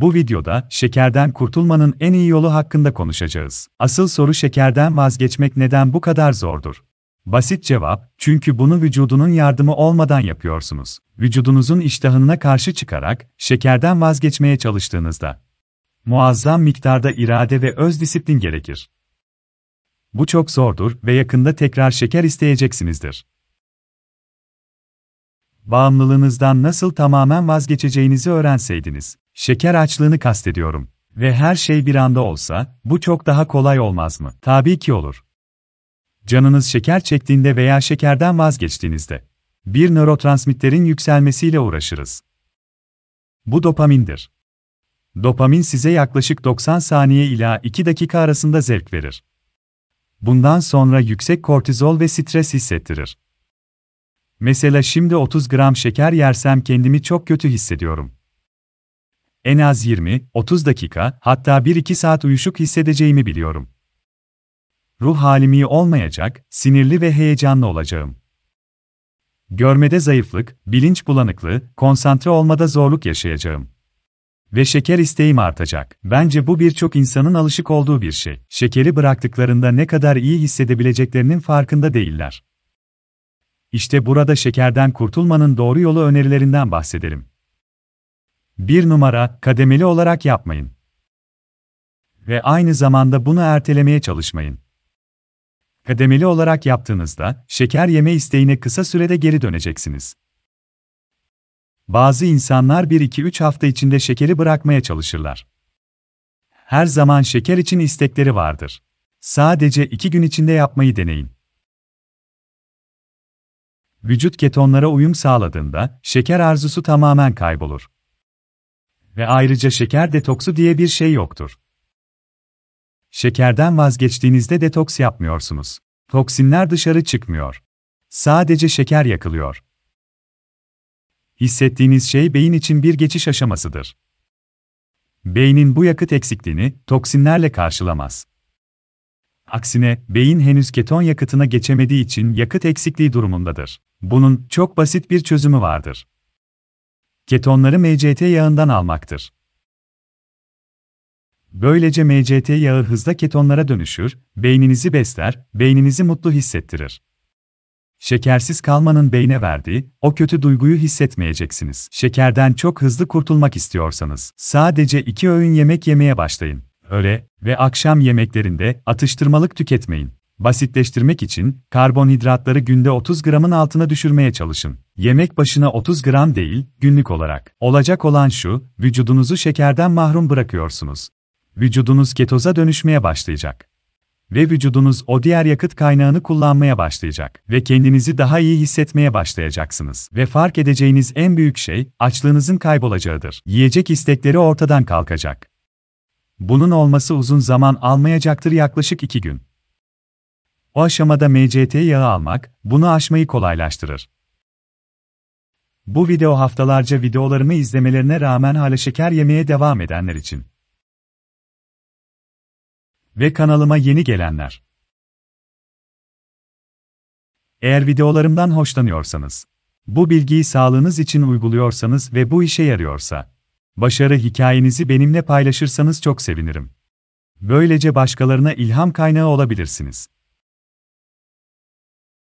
Bu videoda şekerden kurtulmanın en iyi yolu hakkında konuşacağız. Asıl soru şekerden vazgeçmek neden bu kadar zordur? Basit cevap, çünkü bunu vücudunun yardımı olmadan yapıyorsunuz. Vücudunuzun iştahına karşı çıkarak şekerden vazgeçmeye çalıştığınızda muazzam miktarda irade ve öz disiplin gerekir. Bu çok zordur ve yakında tekrar şeker isteyeceksinizdir. Bağımlılığınızdan nasıl tamamen vazgeçeceğinizi öğrenseydiniz, Şeker açlığını kastediyorum. Ve her şey bir anda olsa, bu çok daha kolay olmaz mı? Tabii ki olur. Canınız şeker çektiğinde veya şekerden vazgeçtiğinizde, bir nörotransmitterin yükselmesiyle uğraşırız. Bu dopamindir. Dopamin size yaklaşık 90 saniye ila 2 dakika arasında zevk verir. Bundan sonra yüksek kortizol ve stres hissettirir. Mesela şimdi 30 gram şeker yersem kendimi çok kötü hissediyorum. En az 20-30 dakika, hatta 1-2 saat uyuşuk hissedeceğimi biliyorum. Ruh halim iyi olmayacak, sinirli ve heyecanlı olacağım. Görmede zayıflık, bilinç bulanıklığı, konsantre olmada zorluk yaşayacağım. Ve şeker isteğim artacak. Bence bu birçok insanın alışık olduğu bir şey. Şekeri bıraktıklarında ne kadar iyi hissedebileceklerinin farkında değiller. İşte burada şekerden kurtulmanın doğru yolu önerilerinden bahsederim. Bir numara, kademeli olarak yapmayın. Ve aynı zamanda bunu ertelemeye çalışmayın. Kademeli olarak yaptığınızda, şeker yeme isteğine kısa sürede geri döneceksiniz. Bazı insanlar 1-2-3 hafta içinde şekeri bırakmaya çalışırlar. Her zaman şeker için istekleri vardır. Sadece 2 gün içinde yapmayı deneyin. Vücut ketonlara uyum sağladığında şeker arzusu tamamen kaybolur. Ve ayrıca şeker detoksu diye bir şey yoktur. Şekerden vazgeçtiğinizde detoks yapmıyorsunuz. Toksinler dışarı çıkmıyor. Sadece şeker yakılıyor. Hissettiğiniz şey beyin için bir geçiş aşamasıdır. Beynin bu yakıt eksikliğini toksinlerle karşılamaz. Aksine, beyin henüz keton yakıtına geçemediği için yakıt eksikliği durumundadır. Bunun çok basit bir çözümü vardır ketonları MCT yağından almaktır. Böylece MCT yağı hızla ketonlara dönüşür, beyninizi besler, beyninizi mutlu hissettirir. Şekersiz kalmanın beyne verdiği o kötü duyguyu hissetmeyeceksiniz. Şekerden çok hızlı kurtulmak istiyorsanız sadece iki öğün yemek yemeye başlayın. Öğle ve akşam yemeklerinde atıştırmalık tüketmeyin. Basitleştirmek için karbonhidratları günde 30 gramın altına düşürmeye çalışın. Yemek başına 30 gram değil, günlük olarak. Olacak olan şu, vücudunuzu şekerden mahrum bırakıyorsunuz. Vücudunuz ketoza dönüşmeye başlayacak. Ve vücudunuz o diğer yakıt kaynağını kullanmaya başlayacak. Ve kendinizi daha iyi hissetmeye başlayacaksınız. Ve fark edeceğiniz en büyük şey, açlığınızın kaybolacağıdır. Yiyecek istekleri ortadan kalkacak. Bunun olması uzun zaman almayacaktır yaklaşık 2 gün. O aşamada MCT yağı almak, bunu aşmayı kolaylaştırır. Bu video haftalarca videolarımı izlemelerine rağmen hala şeker yemeye devam edenler için. Ve kanalıma yeni gelenler. Eğer videolarımdan hoşlanıyorsanız, bu bilgiyi sağlığınız için uyguluyorsanız ve bu işe yarıyorsa, başarı hikayenizi benimle paylaşırsanız çok sevinirim. Böylece başkalarına ilham kaynağı olabilirsiniz.